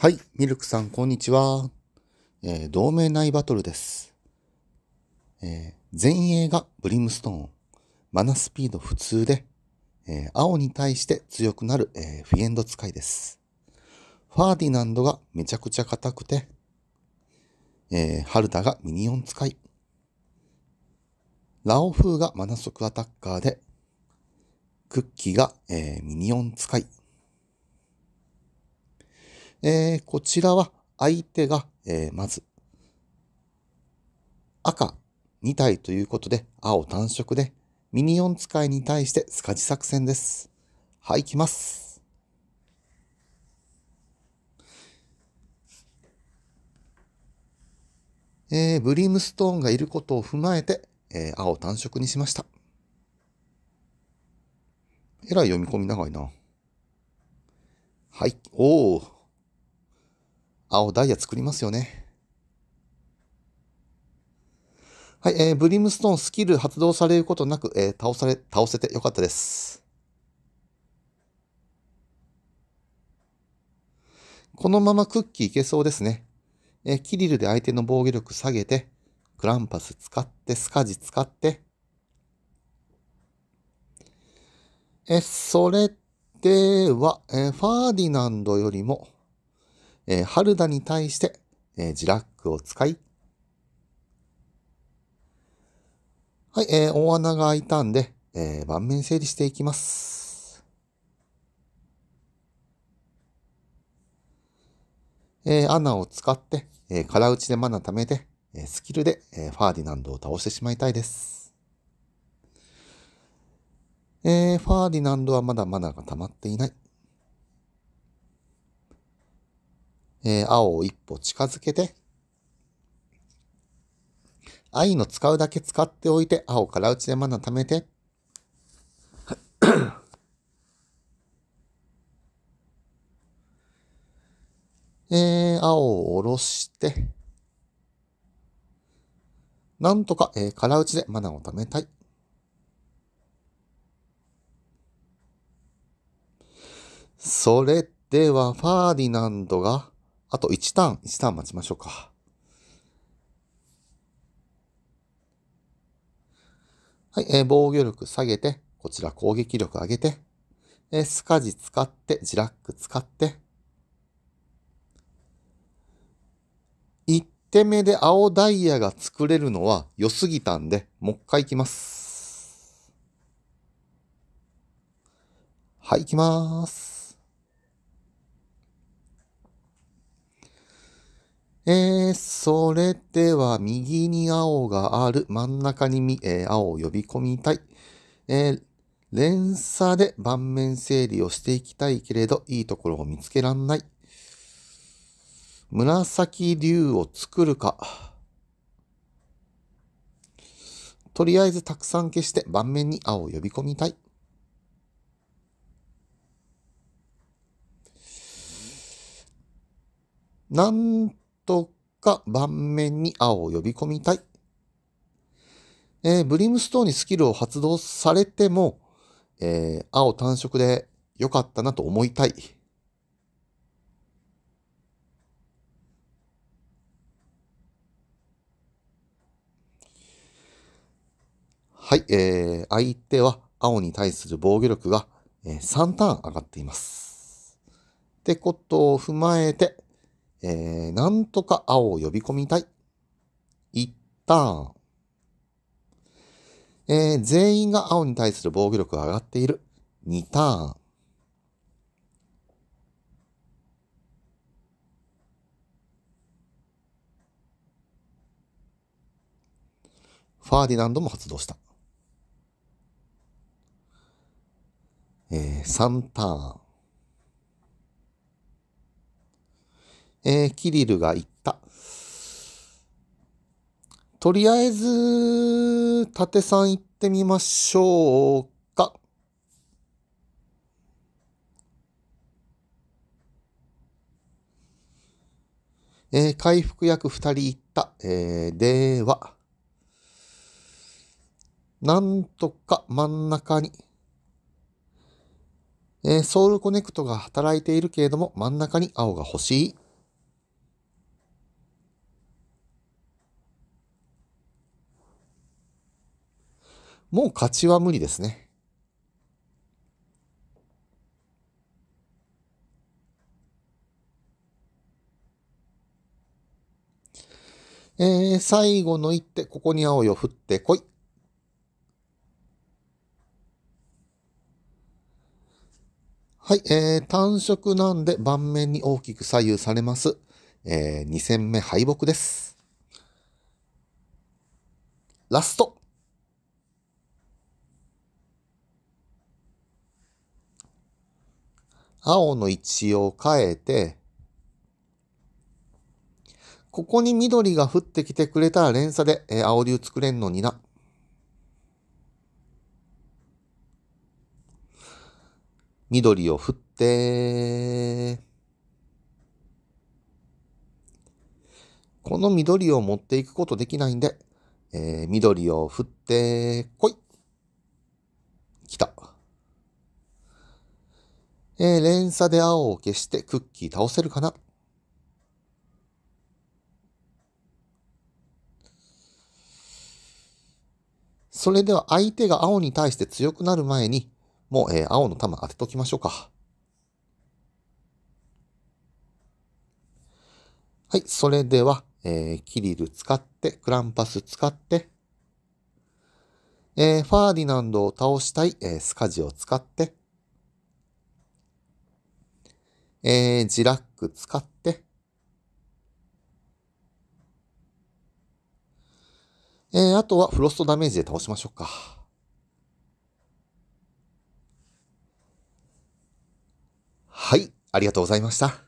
はい、ミルクさん、こんにちは。えー、同盟内バトルです。えー、前衛がブリムストーン。マナスピード普通で、えー、青に対して強くなる、えフィエンド使いです。ファーディナンドがめちゃくちゃ硬くて、えハルダがミニオン使い。ラオフーがマナ速アタッカーで、クッキーが、えミニオン使い。えー、こちらは相手が、えー、まず赤2体ということで青単色でミニン使いに対してスカジ作戦です。はい、きます。えー、ブリームストーンがいることを踏まえて、えー、青単色にしました。えらい読み込み長いな。はい。おお。青ダイヤ作りますよね。はい、えー、ブリムストーンスキル発動されることなく、えー、倒され、倒せてよかったです。このままクッキーいけそうですね。えー、キリルで相手の防御力下げて、クランパス使って、スカジ使って、え、それでは、えー、ファーディナンドよりも、えー、春田に対して、えー、ジラックを使い、はい、えー、大穴が開いたんで、えー、盤面整理していきます。えー、穴を使って、えー、空打ちでマナ貯めて、えー、スキルで、えー、ファーディナンドを倒してしまいたいです。えー、ファーディナンドはまだマナが溜まっていない。えー、青を一歩近づけて、愛の使うだけ使っておいて、青からちでまだ貯めて、えー、青を下ろして、なんとか、えー、空打ちでマナを貯めたい。それでは、ファーディナンドが、あと1ターン、1ターン待ちましょうか。はい、えー、防御力下げて、こちら攻撃力上げて、えー、スカジ使って、ジラック使って、1点目で青ダイヤが作れるのは良すぎたんで、もう一回いきます。はい、いきまーす。えー、それでは、右に青がある、真ん中にみ、えー、青を呼び込みたい。えー、連鎖で盤面整理をしていきたいけれど、いいところを見つけらんない。紫竜を作るか。とりあえずたくさん消して盤面に青を呼び込みたい。なんとか盤面に青を呼び込みたい。えー、ブリムストーンにスキルを発動されても、えー、青単色で良かったなと思いたい。はい、えー、相手は青に対する防御力が3ターン上がっています。ってことを踏まえて、えー、なんとか青を呼び込みたい。一旦。えー、全員が青に対する防御力が上がっている。2ターン。ファーディナンドも発動した。えー、3ターン。えー、キリルが言った。とりあえず、縦さん行ってみましょうか。えー、回復役二人行った。えー、では、なんとか真ん中に、えー、ソウルコネクトが働いているけれども、真ん中に青が欲しい。もう勝ちは無理ですね。えー、最後の一手、ここに青を振ってこい。はい、えー、単色なんで盤面に大きく左右されます。えー、2戦目敗北です。ラスト青の位置を変えて、ここに緑が降ってきてくれたら連鎖で、え青竜作れんのにな。緑を振って、この緑を持っていくことできないんで、えー、緑を振って、こい。えー、連鎖で青を消してクッキー倒せるかなそれでは相手が青に対して強くなる前に、もう、えー、青の玉当てときましょうか。はい、それでは、えー、キリル使って、クランパス使って、えー、ファーディナンドを倒したい、えー、スカジを使って、えー、ジラック使って、えー、あとはフロストダメージで倒しましょうか。はい、ありがとうございました。